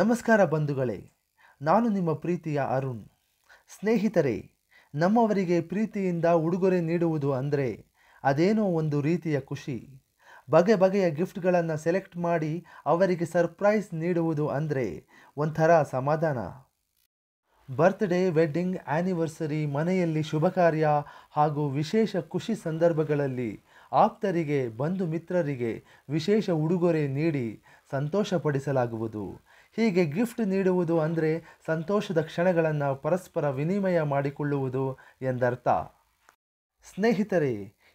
ನಮಸ್ಕಾರ ಬಂಧುಗಳೇ ನಾನು ನಿಮ್ಮ ಪ್ರೀತಿಯ ಅರುಣ್ ಸ್ನೇಹಿತರೇ ನಮ್ಮವರಿಗೆ ಪ್ರೀತಿಯಿಂದ ಉಡುಗೊರೆ ನೀಡುವುದು ಅಂದರೆ ಅದೇನೋ ಒಂದು ರೀತಿಯ ಖುಷಿ ಬಗೆ ಬಗೆಯ ಗಿಫ್ಟ್ಗಳನ್ನು ಸೆಲೆಕ್ಟ್ ಮಾಡಿ ಅವರಿಗೆ ಸರ್ಪ್ರೈಸ್ ನೀಡುವುದು ಅಂದರೆ ಒಂಥರ ಸಮಾಧಾನ ಬರ್ತ್ಡೇ ವೆಡ್ಡಿಂಗ್ ಆ್ಯನಿವರ್ಸರಿ ಮನೆಯಲ್ಲಿ ಶುಭ ಕಾರ್ಯ ಹಾಗೂ ವಿಶೇಷ ಖುಷಿ ಸಂದರ್ಭಗಳಲ್ಲಿ ಆಪ್ತರಿಗೆ ಬಂಧು ಮಿತ್ರರಿಗೆ ವಿಶೇಷ ಉಡುಗೊರೆ ನೀಡಿ ಸಂತೋಷಪಡಿಸಲಾಗುವುದು ಹೀಗೆ ಗಿಫ್ಟ್ ನೀಡುವುದು ಅಂದರೆ ಸಂತೋಷದ ಕ್ಷಣಗಳನ್ನು ಪರಸ್ಪರ ವಿನಿಮಯ ಮಾಡಿಕೊಳ್ಳುವುದು ಎಂದರ್ಥ ಸ್ನೇಹಿತರೇ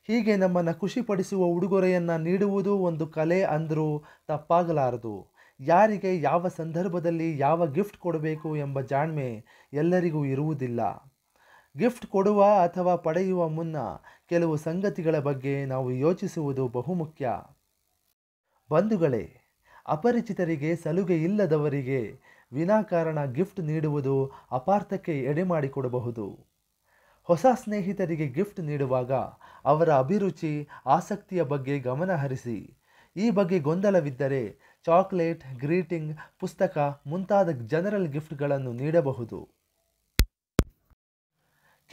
ಹೀಗೆ ನಮ್ಮನ್ನು ಖುಷಿಪಡಿಸುವ ಉಡುಗೊರೆಯನ್ನು ನೀಡುವುದು ಒಂದು ಕಲೆ ಅಂದರೂ ತಪ್ಪಾಗಲಾರದು ಯಾರಿಗೆ ಯಾವ ಸಂದರ್ಭದಲ್ಲಿ ಯಾವ ಗಿಫ್ಟ್ ಕೊಡಬೇಕು ಎಂಬ ಜಾಣ್ಮೆ ಎಲ್ಲರಿಗೂ ಇರುವುದಿಲ್ಲ ಗಿಫ್ಟ್ ಕೊಡುವ ಅಥವಾ ಪಡೆಯುವ ಮುನ್ನ ಕೆಲವು ಸಂಗತಿಗಳ ಬಗ್ಗೆ ನಾವು ಯೋಚಿಸುವುದು ಬಹುಮುಖ್ಯ ಬಂಧುಗಳೇ ಅಪರಿಚಿತರಿಗೆ ಸಲುಗೆ ಇಲ್ಲದವರಿಗೆ ವಿನಾಕಾರಣ ಗಿಫ್ಟ್ ನೀಡುವುದು ಅಪಾರ್ಥಕ್ಕೆ ಎಡೆ ಮಾಡಿಕೊಡಬಹುದು ಹೊಸ ಸ್ನೇಹಿತರಿಗೆ ಗಿಫ್ಟ್ ನೀಡುವಾಗ ಅವರ ಅಭಿರುಚಿ ಆಸಕ್ತಿಯ ಬಗ್ಗೆ ಗಮನಹರಿಸಿ ಈ ಬಗ್ಗೆ ಗೊಂದಲವಿದ್ದರೆ ಚಾಕ್ಲೇಟ್ ಗ್ರೀಟಿಂಗ್ ಪುಸ್ತಕ ಮುಂತಾದ ಜನರಲ್ ಗಿಫ್ಟ್ಗಳನ್ನು ನೀಡಬಹುದು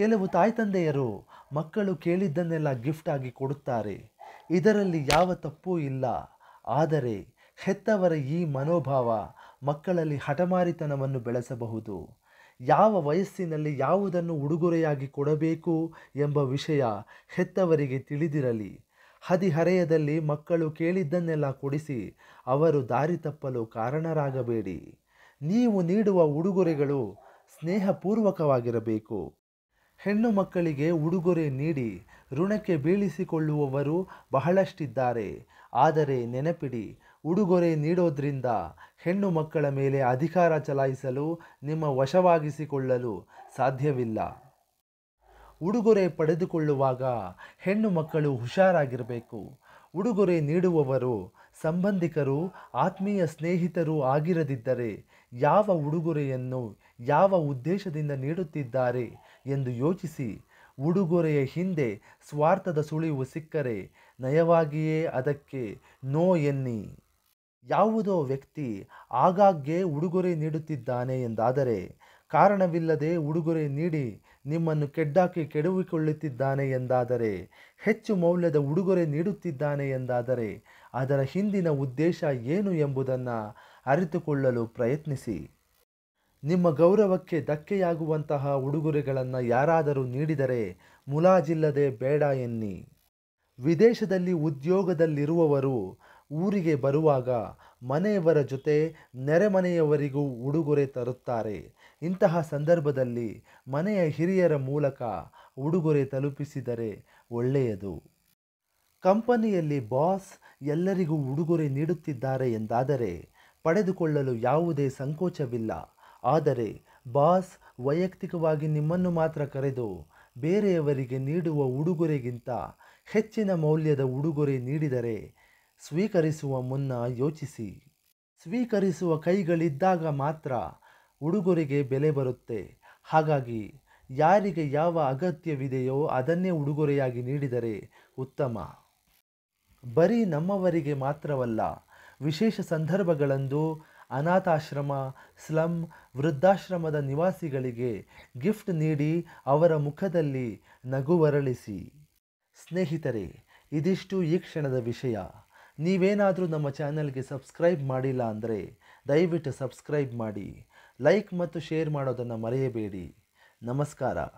ಕೆಲವು ತಾಯ್ತಂದೆಯರು ಮಕ್ಕಳು ಕೇಳಿದ್ದನ್ನೆಲ್ಲ ಗಿಫ್ಟ್ ಆಗಿ ಕೊಡುತ್ತಾರೆ ಇದರಲ್ಲಿ ಯಾವ ತಪ್ಪೂ ಇಲ್ಲ ಆದರೆ ಹೆತ್ತವರ ಈ ಮನೋಭಾವ ಮಕ್ಕಳಲ್ಲಿ ಹಠಮಾರಿತನವನ್ನು ಬೆಳೆಸಬಹುದು ಯಾವ ವಯಸ್ಸಿನಲ್ಲಿ ಯಾವುದನ್ನು ಉಡುಗೊರೆಯಾಗಿ ಕೊಡಬೇಕು ಎಂಬ ವಿಷಯ ಹೆತ್ತವರಿಗೆ ತಿಳಿದಿರಲಿ ಹದಿಹರೆಯದಲ್ಲಿ ಮಕ್ಕಳು ಕೇಳಿದ್ದನ್ನೆಲ್ಲ ಕೊಡಿಸಿ ಅವರು ದಾರಿ ತಪ್ಪಲು ಕಾರಣರಾಗಬೇಡಿ ನೀವು ನೀಡುವ ಉಡುಗೊರೆಗಳು ಸ್ನೇಹಪೂರ್ವಕವಾಗಿರಬೇಕು ಹೆಣ್ಣು ಮಕ್ಕಳಿಗೆ ಉಡುಗೊರೆ ನೀಡಿ ಋಣಕ್ಕೆ ಬೀಳಿಸಿಕೊಳ್ಳುವವರು ಬಹಳಷ್ಟಿದ್ದಾರೆ ಆದರೆ ನೆನಪಿಡಿ ಉಡುಗೊರೆ ನೀಡೋದ್ರಿಂದ ಹೆಣ್ಣು ಮಕ್ಕಳ ಮೇಲೆ ಅಧಿಕಾರ ಚಲಾಯಿಸಲು ನಿಮ್ಮ ವಶವಾಗಿಸಿಕೊಳ್ಳಲು ಸಾಧ್ಯವಿಲ್ಲ ಉಡುಗೊರೆ ಪಡೆದುಕೊಳ್ಳುವಾಗ ಹೆಣ್ಣು ಮಕ್ಕಳು ಹುಷಾರಾಗಿರಬೇಕು ಉಡುಗೊರೆ ನೀಡುವವರು ಸಂಬಂಧಿಕರು ಆತ್ಮೀಯ ಸ್ನೇಹಿತರು ಆಗಿರದಿದ್ದರೆ ಯಾವ ಉಡುಗೊರೆಯನ್ನು ಯಾವ ಉದ್ದೇಶದಿಂದ ನೀಡುತ್ತಿದ್ದಾರೆ ಎಂದು ಯೋಚಿಸಿ ಉಡುಗೊರೆಯ ಹಿಂದೆ ಸ್ವಾರ್ಥದ ಸುಳಿವು ಸಿಕ್ಕರೆ ನಯವಾಗಿಯೇ ಅದಕ್ಕೆ ನೋ ಎನ್ನಿ ಯಾವುದೋ ವ್ಯಕ್ತಿ ಆಗಾಗ್ಗೆ ಉಡುಗೊರೆ ನೀಡುತ್ತಿದ್ದಾನೆ ಎಂದಾದರೆ ಕಾರಣವಿಲ್ಲದೆ ಉಡುಗೊರೆ ನೀಡಿ ನಿಮ್ಮನ್ನು ಕೆಡ್ಡಾಕಿ ಕೆಡವಿಕೊಳ್ಳುತ್ತಿದ್ದಾನೆ ಎಂದಾದರೆ ಹೆಚ್ಚು ಮೌಲ್ಯದ ಉಡುಗೊರೆ ನೀಡುತ್ತಿದ್ದಾನೆ ಎಂದಾದರೆ ಅದರ ಹಿಂದಿನ ಉದ್ದೇಶ ಏನು ಎಂಬುದನ್ನು ಅರಿತುಕೊಳ್ಳಲು ಪ್ರಯತ್ನಿಸಿ ನಿಮ್ಮ ಗೌರವಕ್ಕೆ ಧಕ್ಕೆಯಾಗುವಂತಹ ಉಡುಗೊರೆಗಳನ್ನು ಯಾರಾದರೂ ನೀಡಿದರೆ ಮುಲಾಜಿಲ್ಲದೆ ಬೇಡ ಎನ್ನಿ ವಿದೇಶದಲ್ಲಿ ಉದ್ಯೋಗದಲ್ಲಿರುವವರು ಊರಿಗೆ ಬರುವಾಗ ಮನೆಯವರ ಜೊತೆ ನೆರೆಮನೆಯವರಿಗೂ ಉಡುಗೊರೆ ತರುತ್ತಾರೆ ಇಂತಹ ಸಂದರ್ಭದಲ್ಲಿ ಮನೆಯ ಹಿರಿಯರ ಮೂಲಕ ಉಡುಗೊರೆ ತಲುಪಿಸಿದರೆ ಒಳ್ಳೆಯದು ಕಂಪನಿಯಲ್ಲಿ ಬಾಸ್ ಎಲ್ಲರಿಗೂ ಉಡುಗೊರೆ ನೀಡುತ್ತಿದ್ದಾರೆ ಎಂದಾದರೆ ಪಡೆದುಕೊಳ್ಳಲು ಯಾವುದೇ ಸಂಕೋಚವಿಲ್ಲ ಆದರೆ ಬಾಸ್ ವೈಯಕ್ತಿಕವಾಗಿ ನಿಮ್ಮನ್ನು ಮಾತ್ರ ಕರೆದು ಬೇರೆಯವರಿಗೆ ನೀಡುವ ಉಡುಗೊರೆಗಿಂತ ಹೆಚ್ಚಿನ ಮೌಲ್ಯದ ಉಡುಗೊರೆ ನೀಡಿದರೆ ಸ್ವೀಕರಿಸುವ ಮುನ್ನ ಯೋಚಿಸಿ ಸ್ವೀಕರಿಸುವ ಕೈಗಳಿದ್ದಾಗ ಮಾತ್ರ ಉಡುಗೊರೆಗೆ ಬೆಲೆ ಬರುತ್ತೆ ಹಾಗಾಗಿ ಯಾರಿಗೆ ಯಾವ ಅಗತ್ಯವಿದೆಯೋ ಅದನ್ನೇ ಉಡುಗೊರೆಯಾಗಿ ನೀಡಿದರೆ ಉತ್ತಮ ಬರೀ ನಮ್ಮವರಿಗೆ ಮಾತ್ರವಲ್ಲ ವಿಶೇಷ ಸಂದರ್ಭಗಳಂದು ಅನಾಥಾಶ್ರಮ ಸ್ಲಂ ವೃದ್ಧಾಶ್ರಮದ ನಿವಾಸಿಗಳಿಗೆ ಗಿಫ್ಟ್ ನೀಡಿ ಅವರ ಮುಖದಲ್ಲಿ ನಗುವರಳಿಸಿ ಸ್ನೇಹಿತರೆ ಇದಿಷ್ಟು ಈ ಕ್ಷಣದ ವಿಷಯ ನೀವೇನಾದರೂ ನಮ್ಮ ಚಾನಲ್ಗೆ ಸಬ್ಸ್ಕ್ರೈಬ್ ಮಾಡಿಲ್ಲ ಅಂದರೆ ದಯವಿಟ್ಟು ಸಬ್ಸ್ಕ್ರೈಬ್ ಮಾಡಿ ಲೈಕ್ ಮತ್ತು ಶೇರ್ ಮಾಡೋದನ್ನು ಮರೆಯಬೇಡಿ ನಮಸ್ಕಾರ